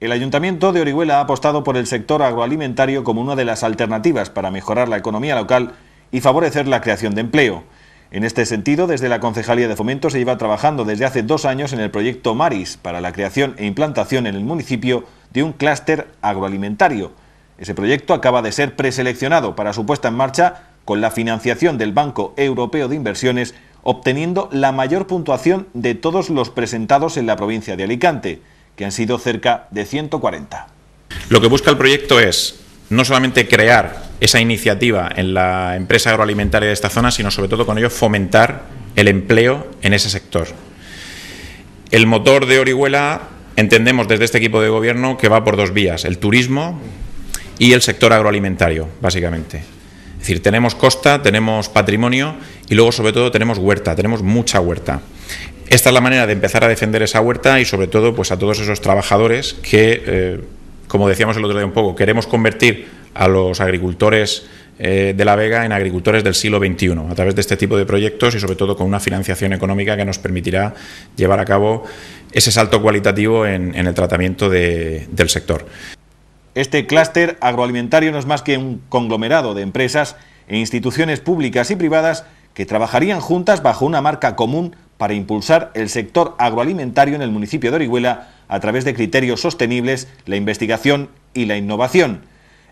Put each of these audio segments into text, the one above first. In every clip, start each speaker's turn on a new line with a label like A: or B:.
A: El Ayuntamiento de Orihuela ha apostado por el sector agroalimentario como una de las alternativas para mejorar la economía local y favorecer la creación de empleo. En este sentido, desde la Concejalía de Fomento se lleva trabajando desde hace dos años en el proyecto MARIS para la creación e implantación en el municipio de un clúster agroalimentario. Ese proyecto acaba de ser preseleccionado para su puesta en marcha con la financiación del Banco Europeo de Inversiones, obteniendo la mayor puntuación de todos los presentados en la provincia de Alicante que han sido cerca de 140.
B: Lo que busca el proyecto es no solamente crear esa iniciativa en la empresa agroalimentaria de esta zona, sino sobre todo con ello fomentar el empleo en ese sector. El motor de Orihuela entendemos desde este equipo de gobierno que va por dos vías, el turismo y el sector agroalimentario, básicamente. Es decir, tenemos costa, tenemos patrimonio y luego sobre todo tenemos huerta, tenemos mucha huerta. Esta es la manera de empezar a defender esa huerta y sobre todo pues a todos esos trabajadores que, eh, como decíamos el otro día un poco, queremos convertir a los agricultores eh, de La Vega en agricultores del siglo XXI, a través de este tipo de proyectos y sobre todo con una financiación económica que nos permitirá llevar a cabo ese salto cualitativo en, el tratamiento del sector.
A: Este clúster agroalimentario no es más que un
B: conglomerado de
A: empresas e instituciones públicas y privadas que trabajarían juntas bajo una marca común para impulsar el sector agroalimentario en el municipio de Orihuela a través de criterios sostenibles, la investigación y la innovación.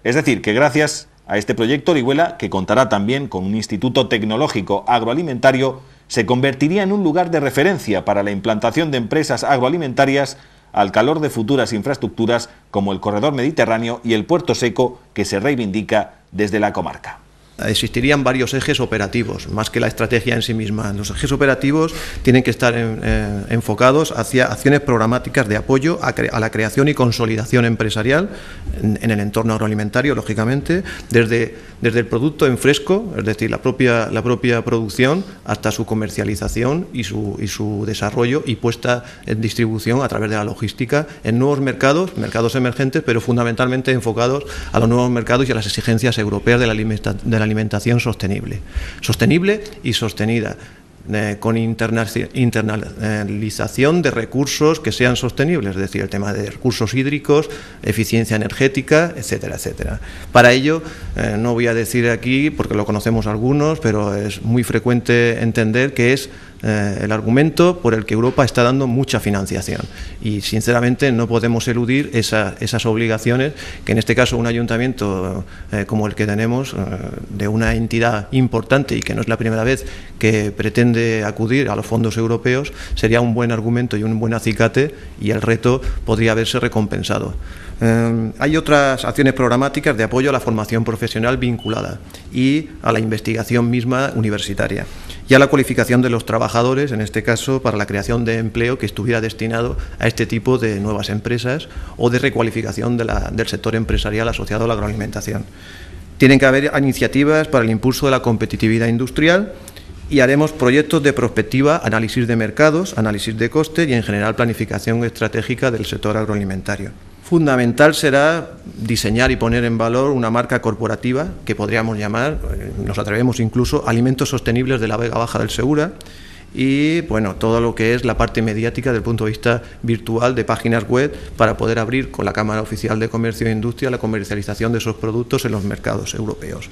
A: Es decir, que gracias a este proyecto Orihuela, que contará también con un instituto tecnológico agroalimentario, se convertiría en un lugar de referencia para la implantación de empresas agroalimentarias al calor de futuras infraestructuras como el corredor mediterráneo y el puerto seco que se reivindica desde la comarca
C: existirían varios ejes operativos, más que la estrategia en sí misma. Los ejes operativos tienen que estar eh, enfocados hacia acciones programáticas de apoyo a, la creación y consolidación empresarial en, el entorno agroalimentario, lógicamente, desde, desde el producto en fresco, es decir, la propia, la propia producción, hasta su comercialización y su, desarrollo y puesta en distribución a través de la logística en nuevos mercados, mercados emergentes, pero fundamentalmente enfocados a los nuevos mercados y a las exigencias europeas de la, de alimentación sostenible. Sostenible y sostenida. Eh, con internalización de recursos que sean sostenibles, es decir, el tema de recursos hídricos, eficiencia energética, etcétera, etcétera. Para ello, eh, no voy a decir aquí, porque lo conocemos algunos, pero es muy frecuente entender que es eh, el argumento por el que Europa está dando mucha financiación. Y sinceramente no podemos eludir esas obligaciones que en este caso un ayuntamiento eh, como el que tenemos, eh, de una entidad importante y que no es la primera vez que pretende acudir a los fondos europeos, sería un buen argumento y un buen acicate y el reto podría haberse recompensado. hay otras acciones programáticas de apoyo a la formación profesional vinculada y a la investigación misma universitaria y a la cualificación de los trabajadores en este caso para la creación de empleo que estuviera destinado a este tipo de nuevas empresas o de recualificación del sector empresarial asociado a la agroalimentación. Tienen que haber iniciativas para el impulso de la competitividad industrial y haremos proyectos de prospectiva, análisis de mercados, análisis de costes y en general planificación estratégica del sector agroalimentario. Fundamental será diseñar y poner en valor una marca corporativa que podríamos llamar, eh, nos atrevemos incluso, Alimentos Sostenibles de la Vega Baja del Segura, y bueno, todo lo que es la parte mediática del punto de vista virtual de páginas web para poder abrir con la Cámara Oficial de Comercio e Industria la comercialización de esos productos en los mercados europeos.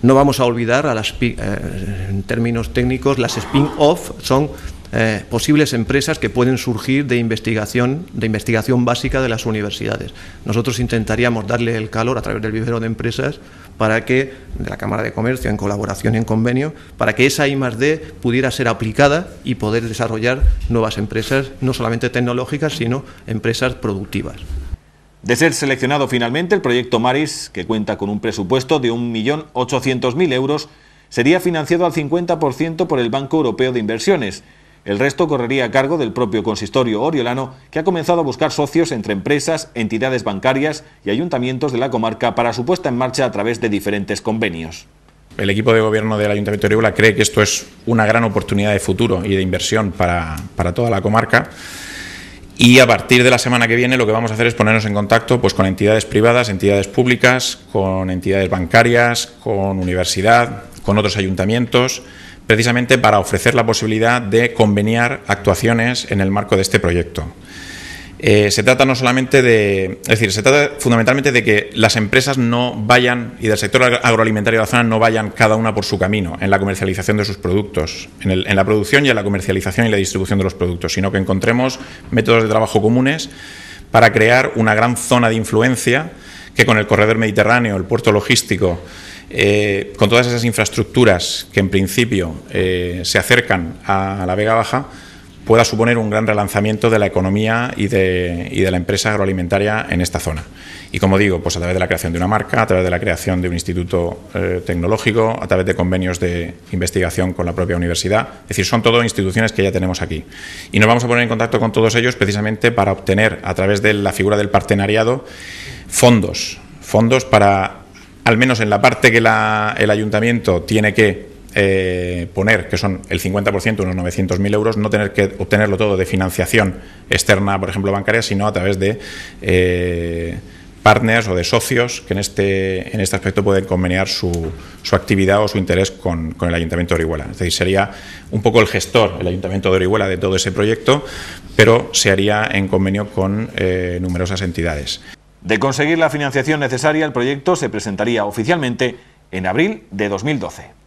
C: No vamos a olvidar, a las, eh, en términos técnicos, las spin-off son eh, posibles empresas que pueden surgir de investigación, de investigación básica de las universidades. Nosotros intentaríamos darle el calor a través del vivero de empresas para que, de la Cámara de Comercio, en colaboración y en convenio, para que esa I+.D. pudiera ser aplicada y poder desarrollar nuevas empresas, no solamente tecnológicas, sino empresas productivas.
A: De ser seleccionado finalmente, el proyecto Maris, que cuenta con un presupuesto de 1.800.000 euros, sería financiado al 50% por el Banco Europeo de Inversiones, el resto correría a cargo del propio consistorio oriolano, que ha comenzado a buscar socios entre empresas, entidades bancarias y ayuntamientos de la comarca para su puesta en marcha a través de diferentes convenios.
B: El equipo de gobierno del Ayuntamiento de cree que esto es una gran oportunidad de futuro y de inversión para, para toda la comarca. Y a partir de la semana que viene lo que vamos a hacer es ponernos en contacto pues, con entidades privadas, entidades públicas, con entidades bancarias, con universidad, con otros ayuntamientos precisamente para ofrecer la posibilidad de conveniar actuaciones en el marco de este proyecto. Eh, se trata no solamente de. Es decir, se trata fundamentalmente de que las empresas no vayan y del sector agroalimentario de la zona no vayan cada una por su camino en la comercialización de sus productos, en, en la producción y en la comercialización y la distribución de los productos, sino que encontremos métodos de trabajo comunes para crear una gran zona de influencia que con el corredor mediterráneo, el puerto logístico eh, con todas esas infraestructuras que en principio eh, se acercan a, la Vega Baja, pueda suponer un gran relanzamiento de la economía y de, la empresa agroalimentaria en esta zona. Y como digo, pues a través de la creación de una marca, a través de la creación de un instituto eh, tecnológico, a través de convenios de investigación con la propia universidad. Es decir, son todo instituciones que ya tenemos aquí. Y nos vamos a poner en contacto con todos ellos precisamente para obtener, a través de la figura del partenariado, fondos. Fondos para al menos en la parte que el ayuntamiento tiene que eh, poner, que son el 50%, unos 900.000 euros, no tener que obtenerlo todo de financiación externa, por ejemplo, bancaria, sino a través de eh, partners o de socios que en este, en este aspecto pueden conveniar su, su actividad o su interés con, el Ayuntamiento de Orihuela. Es decir, sería un poco el gestor, el Ayuntamiento de Orihuela, de todo ese proyecto, pero se haría en convenio con eh, numerosas entidades. De conseguir la financiación necesaria, el proyecto se presentaría oficialmente en abril
A: de 2012.